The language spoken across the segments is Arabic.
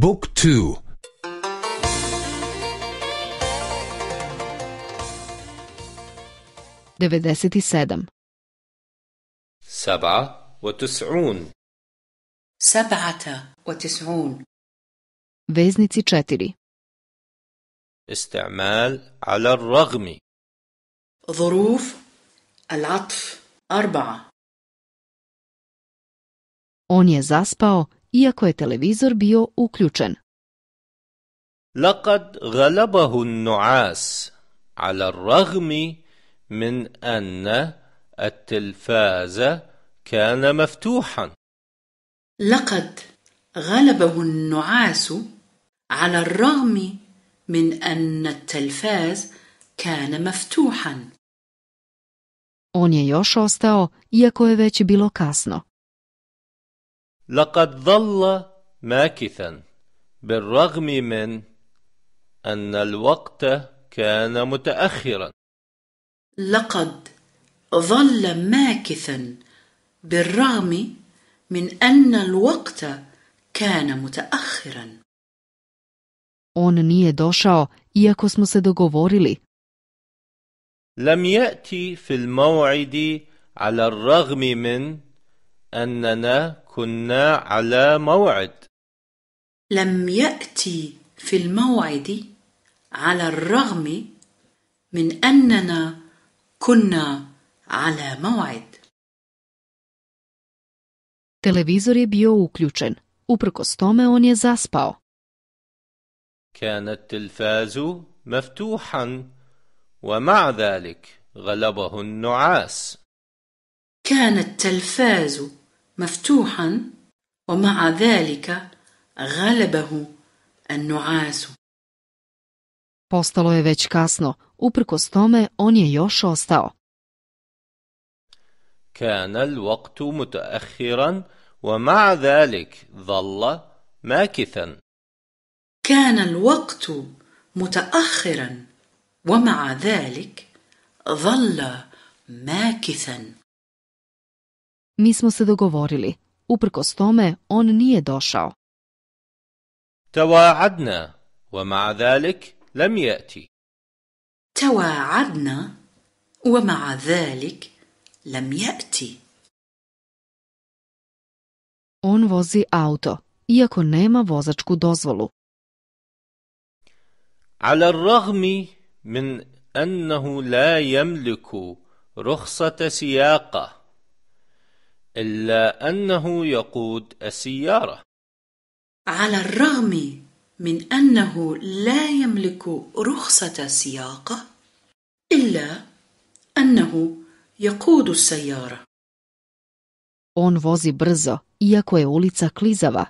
بوك تو دفدست السادم سبعة وتسعون سبعة وتسعون وزنتي تشاتري استعمال على الرغم ظروف العطف أربعة On je zaspao iako je televizor bio uključen. لقد غلبه النعاس على الرغم من أن التلفاز كان مفتوحا لقد غلبه النعاس على الرغم من أن التلفاز كان مفتوحا On je još ostao, iako je već bilo kasno. لقد ظل ماكثا بالرغم من أن الوقت كان متأخرا لقد ظل ماكثا بالرغم من أن الوقت كان متأخرا On nije došao iako smo se dogovorili. لم يأتي في الموعد على الرغم من أننا كنا على موعد لم يأتي في الموعد على الرغم من أننا كنا على موعد Televizor je bio uključen. Uprkos tome on je zaspao. كان التلفاز مفتوحا ومع ذلك غلبه النعاس. كان التلفاز مفتوحا ومع ذلك غلبه النعاس Postalo je već kasno, uprkos tome on je još ostao. كان الوقت متأخرا ومع ذلك ظل ماكثا. كان الوقت متأخرا ومع ذلك ظل ماكثا Mi smo se dogovorili. Uprkos tome, on nije došao. تواعدنا ومع ذلك لم يأتي. تواعدنا ومع ذلك لم يأتي. On vozi auto, iako nema vozačku dozvolu. على الرغم من أنه لا يملك رخصة سياقة إلا أنه يقود السيارة على الرغم من أنه لا يملك رخصة سياقة إلا أنه يقود السيارة On vozi brzo, iako je ulica klizava.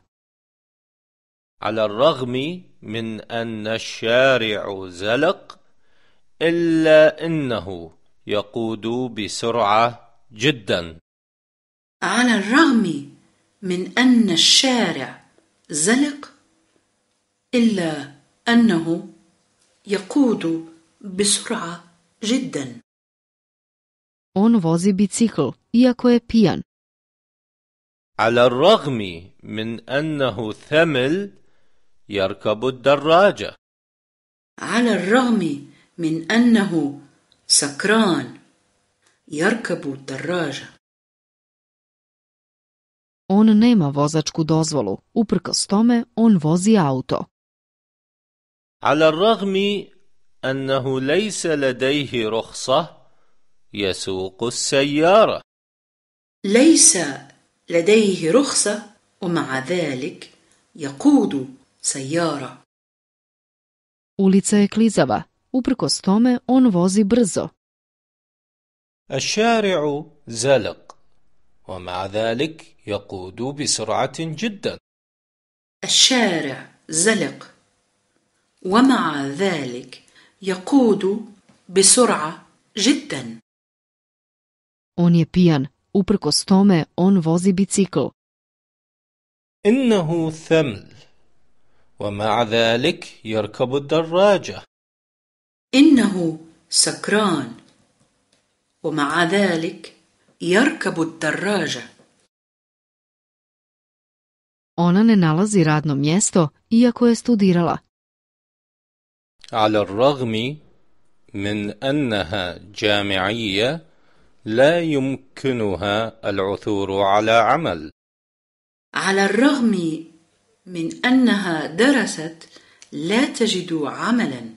على الرغم من أن الشارع زلق إلا أنه يقود بسرعة جدا على الرغم من أن الشارع زلق إلا أنه يقود بسرعة جدا. On vozi bicikl, iako je pijan. على الرغم من أنه ثمل يركب الدراجة. على الرغم من أنه سكران يركب الدراجة. On nema vozačku dozvolu, uprkos tome on vozi auto. على الرغم أنه ليس لديه رخصة يسوق السيارة ليس لديه رخصة ومع ذلك يقود سيارة Ulica je klizava. Uprkos tome on vozi brzo. الشارع زلق ومع ذلك يقود بسرعة جدا الشارع زلق ومع ذلك يقود بسرعة جدا On je pijan, uprkos tome on vozi bicikl. إنه ثمل ومع ذلك يركب الدراجة إنه سكران ومع ذلك يركب الدراجة. Ona ne nalazi radno mjesto iako je studirala. على الرغم من أنها جامعية لا يمكنها العثور على عمل. على الرغم من أنها درست لا تجد عملا.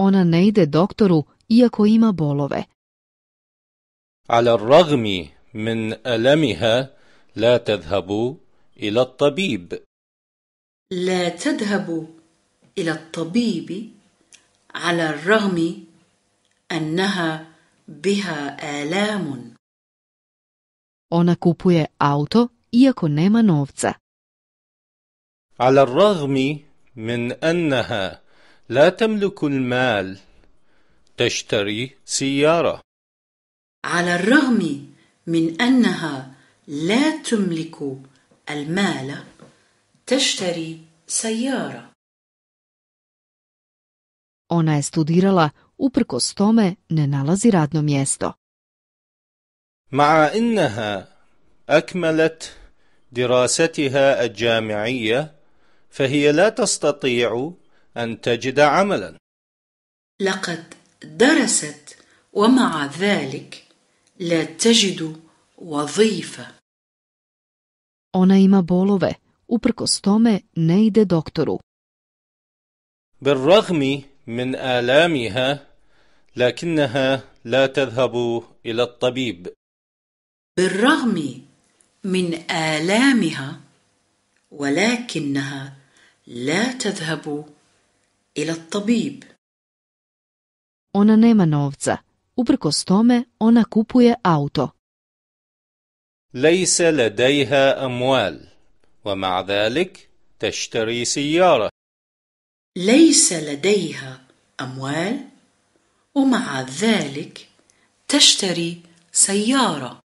Ona ne ide doktoru iako ima bolove. على الرغم من ألمها لا تذهب إلى الطبيب لا تذهب إلى الطبيب على الرغم أنها بها آلام Ona kupuje auto iako nema novca. على الرغم من أنها لا تملك المال تشتري سيارة على الرغم من انها لا تملك المال تشتري سيارة Ona je studirala uprkos tome ne nalazi radno mjesto. مع انها اكملت دراستها الجامعيه فهي لا تستطيع ان تجد عملا لقد درست ومع ذلك لا تجد وظيفة. Ona ima bolove, uprkos tome ne ide doktoru. بالرغم من آلامها لكنها لا تذهب إلى الطبيب. بالرغم من آلامها ولكنها لا تذهب إلى الطبيب. Ona nema novca, Uprkos tome, ona kupuje auto. ليس لديها أموال ومع ذلك تشتري سيارة ليس لديها أموال ومع ذلك تشتري سيارة